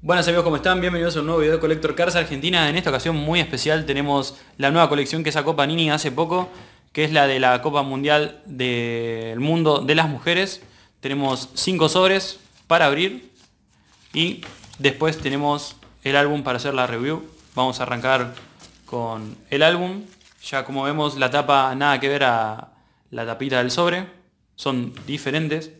Buenas amigos, ¿cómo están? Bienvenidos a un nuevo video de Collector Cars Argentina. En esta ocasión muy especial tenemos la nueva colección que Copa Panini hace poco, que es la de la Copa Mundial del Mundo de las Mujeres. Tenemos 5 sobres para abrir y después tenemos el álbum para hacer la review. Vamos a arrancar con el álbum. Ya como vemos la tapa nada que ver a la tapita del sobre, son diferentes.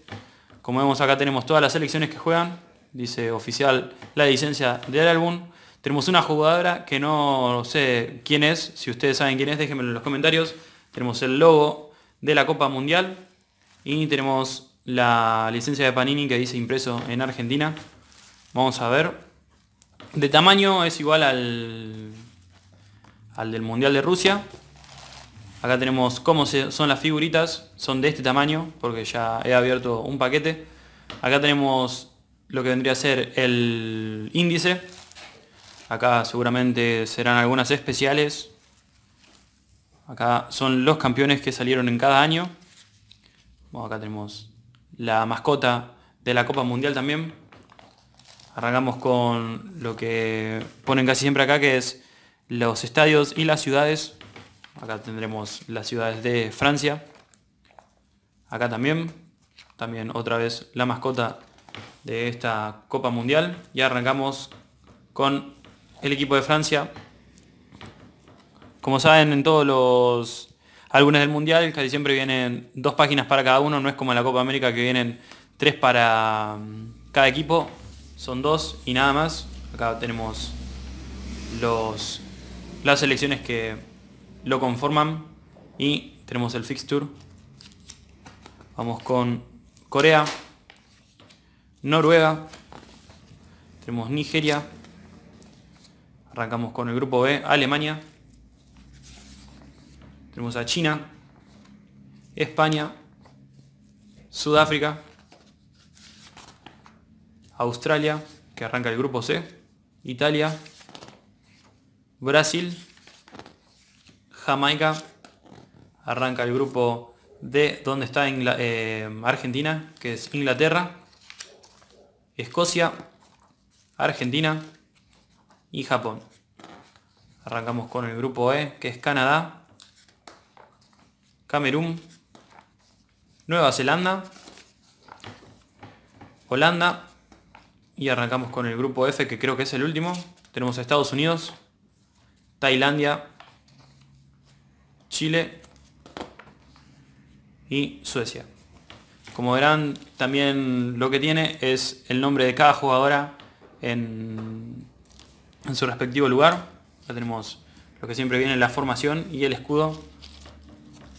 Como vemos acá tenemos todas las selecciones que juegan, dice oficial la licencia del álbum. Tenemos una jugadora que no sé quién es, si ustedes saben quién es, déjenmelo en los comentarios. Tenemos el logo de la Copa Mundial y tenemos la licencia de Panini que dice impreso en Argentina. Vamos a ver. De tamaño es igual al, al del Mundial de Rusia. Acá tenemos cómo son las figuritas. Son de este tamaño porque ya he abierto un paquete. Acá tenemos lo que vendría a ser el índice. Acá seguramente serán algunas especiales. Acá son los campeones que salieron en cada año. acá tenemos la mascota de la Copa Mundial también. Arrancamos con lo que ponen casi siempre acá, que es los estadios y las ciudades. Acá tendremos las ciudades de Francia. Acá también. También otra vez la mascota de esta Copa Mundial. Y arrancamos con el equipo de Francia. Como saben, en todos los álbumes del Mundial casi siempre vienen dos páginas para cada uno, no es como en la Copa América que vienen tres para mm, cada equipo, son dos y nada más. Acá tenemos los, las selecciones que lo conforman y tenemos el fixture. Vamos con Corea, Noruega, tenemos Nigeria, arrancamos con el grupo B, Alemania, tenemos a China, España, Sudáfrica, Australia, que arranca el grupo C, Italia, Brasil, Jamaica, arranca el grupo D, donde está eh, Argentina, que es Inglaterra, Escocia, Argentina y Japón. Arrancamos con el grupo E, que es Canadá, Camerún, Nueva Zelanda, Holanda y arrancamos con el grupo F, que creo que es el último. Tenemos Estados Unidos, Tailandia, Chile y Suecia. Como verán, también lo que tiene es el nombre de cada jugadora en, su respectivo lugar. Ya tenemos lo que siempre viene la formación y el escudo.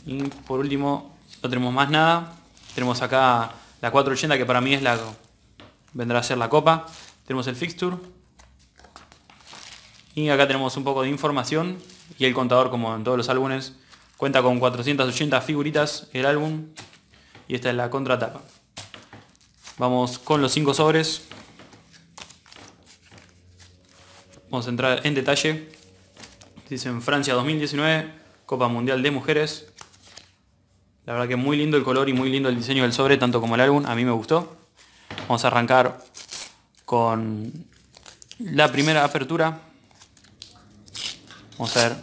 Y por último, no tenemos más nada. Tenemos acá la 480 que para mí es la vendrá a ser la copa. Tenemos el fixture. Y acá tenemos un poco de información. Y el contador, como en todos los álbumes, cuenta con 480 figuritas el álbum y esta es la contraataca Vamos con los cinco sobres. Vamos a entrar en detalle. Dicen Francia 2019, Copa Mundial de Mujeres. La verdad que muy lindo el color y muy lindo el diseño del sobre, tanto como el álbum. A mí me gustó. Vamos a arrancar con la primera apertura. Vamos a ver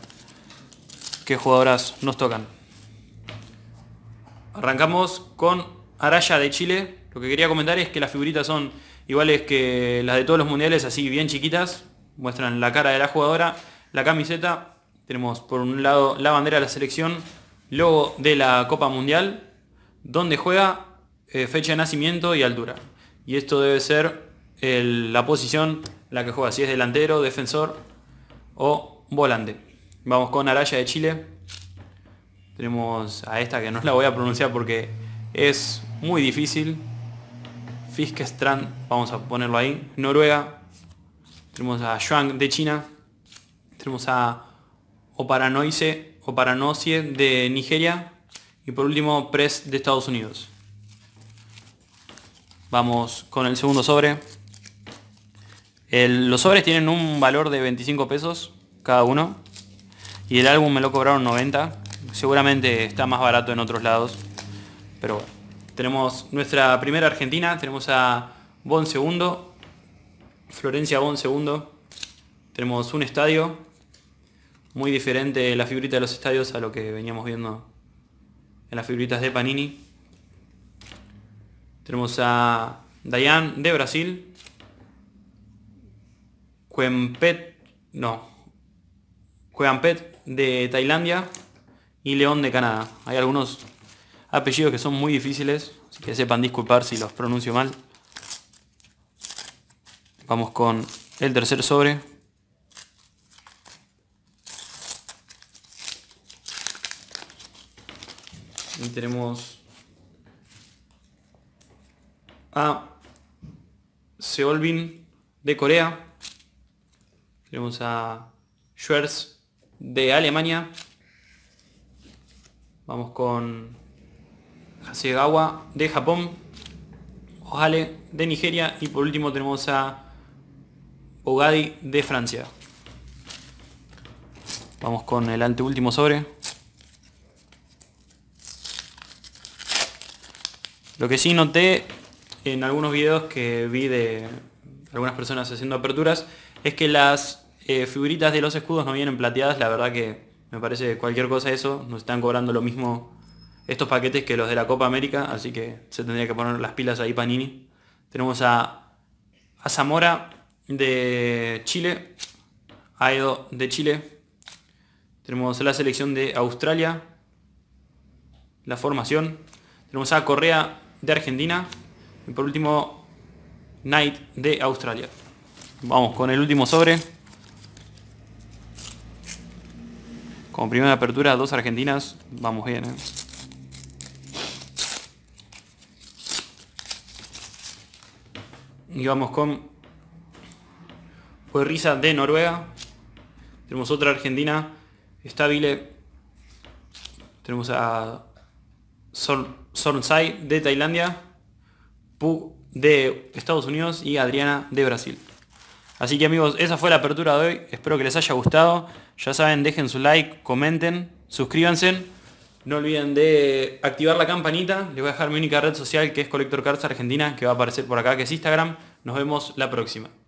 qué jugadoras nos tocan. Arrancamos con Araya de Chile. Lo que quería comentar es que las figuritas son iguales que las de todos los mundiales, así bien chiquitas. Muestran la cara de la jugadora, la camiseta. Tenemos por un lado la bandera de la selección, logo de la Copa Mundial, donde juega, eh, fecha de nacimiento y altura. Y esto debe ser la posición la que juega, si es delantero, defensor o volante. Vamos con Araya de Chile. Tenemos a esta que no la voy a pronunciar porque es muy difícil. Fiskestrand, vamos a ponerlo ahí. Noruega. Tenemos a Shuang de China. Tenemos a Oparanoise, Oparanoise de Nigeria. Y por último, Press de Estados Unidos. Vamos con el segundo sobre. los sobres tienen un valor de 25 pesos cada uno. Y el álbum me lo cobraron 90 seguramente está más barato en otros lados. Pero bueno, tenemos nuestra primera argentina, tenemos a Bon segundo, Florencia Bon segundo. Tenemos un estadio, muy diferente la figurita de los estadios a lo que veníamos viendo en las figuritas de Panini. Tenemos a Dayan de Brasil. Cuempet, no. Cuempet de Tailandia y León de Canadá. Hay algunos apellidos que son muy difíciles, así que sepan disculpar si los pronuncio mal. Vamos con el tercer sobre. Y tenemos a Seolbin de Corea. Tenemos a Schwerz de Alemania. Vamos con Hasegawa de Japón, Ojale de Nigeria y por último tenemos a Ogadi de Francia. Vamos con el anteúltimo sobre. Lo que sí noté en algunos videos que vi de algunas personas haciendo aperturas es que las eh, figuritas de los escudos no vienen plateadas, la verdad que me parece cualquier cosa eso, nos están cobrando lo mismo estos paquetes que los de la Copa América, así que se tendría que poner las pilas ahí Panini. Tenemos a, a Zamora de Chile, a de Chile. Tenemos la selección de Australia, la formación. Tenemos a Correa de Argentina. Y por último, Knight de Australia. Vamos con el último sobre. Como primera apertura, dos argentinas, vamos bien, ¿eh? Y vamos con... Fue risa de Noruega. Tenemos otra argentina, estable Tenemos a Sornsai de Tailandia, Pu de Estados Unidos y Adriana de Brasil. Así que amigos, esa fue la apertura de hoy. Espero que les haya gustado. Ya saben, dejen su like, comenten, suscríbanse. No olviden de activar la campanita. Les voy a dejar mi única red social que es Collector Cards Argentina, que va a aparecer por acá, que es Instagram. Nos vemos la próxima.